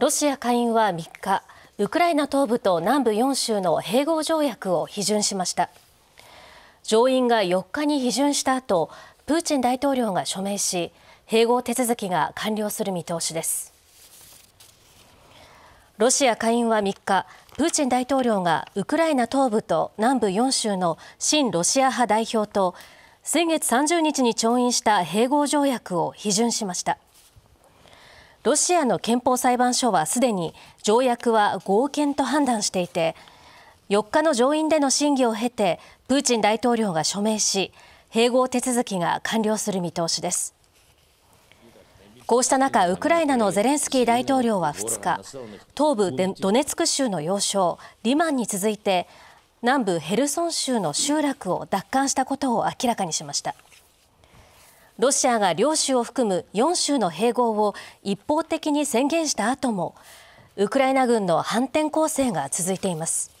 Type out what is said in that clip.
ロシア下院は3日、ウクライナ東部と南部4州の併合条約を批准しました。上院が4日に批准した後、プーチン大統領が署名し、併合手続きが完了する見通しです。ロシア下院は3日、プーチン大統領がウクライナ東部と南部4州の親ロシア派代表と先月30日に調印した併合条約を批准しました。ロシアの憲法裁判所はすでに条約は合憲と判断していて4日の上院での審議を経てプーチン大統領が署名し併合手続きが完了する見通しですこうした中ウクライナのゼレンスキー大統領は2日東部ドネツク州の要衝リマンに続いて南部ヘルソン州の集落を奪還したことを明らかにしました。ロシアが領主を含む4州の併合を一方的に宣言した後もウクライナ軍の反転攻勢が続いています